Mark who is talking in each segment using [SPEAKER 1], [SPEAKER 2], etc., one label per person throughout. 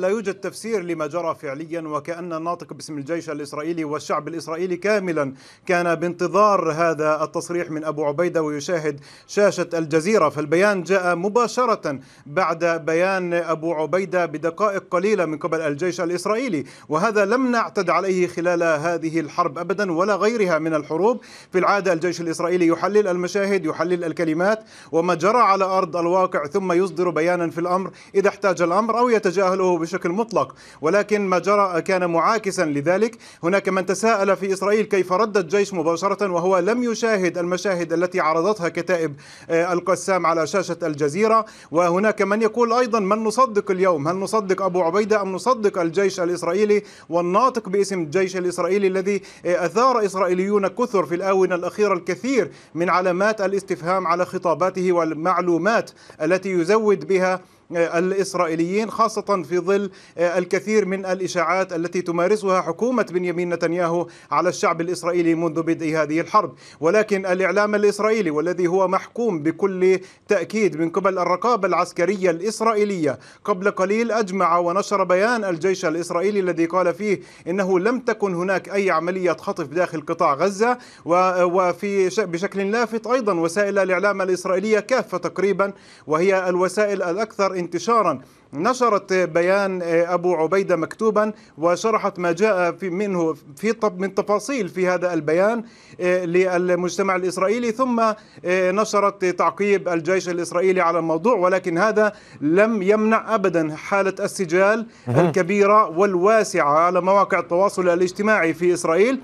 [SPEAKER 1] لا يوجد تفسير لما جرى فعليا وكأن الناطق باسم الجيش الإسرائيلي والشعب الإسرائيلي كاملا كان بانتظار هذا التصريح من أبو عبيدة ويشاهد شاشة الجزيرة فالبيان جاء مباشرة بعد بيان أبو عبيدة بدقائق قليلة من قبل الجيش الإسرائيلي وهذا لم نعتد عليه خلال هذه الحرب أبدا ولا غيرها من الحروب في العادة الجيش الإسرائيلي يحلل المشاهد يحلل الكلمات وما جرى على أرض الواقع ثم يصدر بيانا في الأمر إذا احتاج الأمر أو يتجاهله بشكل مطلق ولكن ما جرى كان معاكسا لذلك هناك من تساءل في إسرائيل كيف رد الجيش مباشرة وهو لم يشاهد المشاهد التي عرضتها كتائب آه، القسام على شاشة الجزيرة وهناك من يقول أيضا من نصدق اليوم هل نصدق أبو عبيدة أم نصدق الجيش الإسرائيلي والناطق باسم الجيش الإسرائيلي الذي آه، أثار إسرائيليون كثر في الآونة الأخيرة الكثير من علامات الاستفهام على خطاباته والمعلومات التي يزود بها آه، الإسرائيليين خاصة في ظل آه، الكثير من الإشاعات التي تمارسها حكومة بنيامين نتنياهو على الشعب الإسرائيلي منذ بدء هذه الحرب ولكن الإعلام الإسرائيلي والذي هو محكوم بكل تأكيد من قبل الرقابة العسكرية الإسرائيلية قبل قليل أجمع ونشر بيان الجيش الإسرائيلي الذي قال فيه إنه لم تكن هناك أي عملية خطف داخل قطاع غزة وفي بشكل لافت أيضا وسائل الإعلام الإسرائيلية كافة تقريبا وهي الوسائل الأكثر انتشارا نشرت بيان آه، ابو عبيده مكتوبا وشرحت ما جاء في منه في طب من تفاصيل في هذا البيان آه، للمجتمع الاسرائيلي ثم آه، نشرت تعقيب الجيش الاسرائيلي على الموضوع ولكن هذا لم يمنع ابدا حاله السجال الكبيره والواسعه على مواقع التواصل الاجتماعي في اسرائيل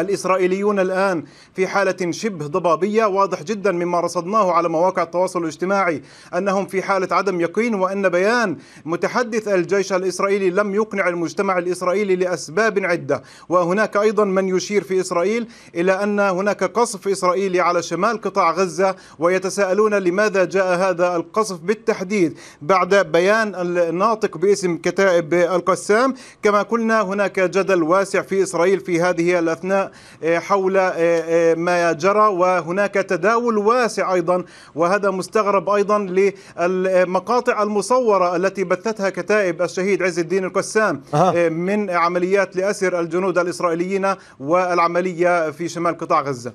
[SPEAKER 1] الإسرائيليون الآن في حالة شبه ضبابية واضح جدا مما رصدناه على مواقع التواصل الاجتماعي أنهم في حالة عدم يقين وأن بيان متحدث الجيش الإسرائيلي لم يقنع المجتمع الإسرائيلي لأسباب عدة وهناك أيضا من يشير في إسرائيل إلى أن هناك قصف إسرائيلي على شمال قطاع غزة ويتساءلون لماذا جاء هذا القصف بالتحديد بعد بيان الناطق باسم كتائب القسام كما قلنا هناك جدل واسع في إسرائيل في هذه الأثناء آه، حول آه، آه، ما جرى وهناك تداول واسع أيضا وهذا مستغرب أيضا للمقاطع المصورة التي بثتها كتائب الشهيد عز الدين القسام من عمليات لأسر الجنود الإسرائيليين والعملية في شمال قطاع غزة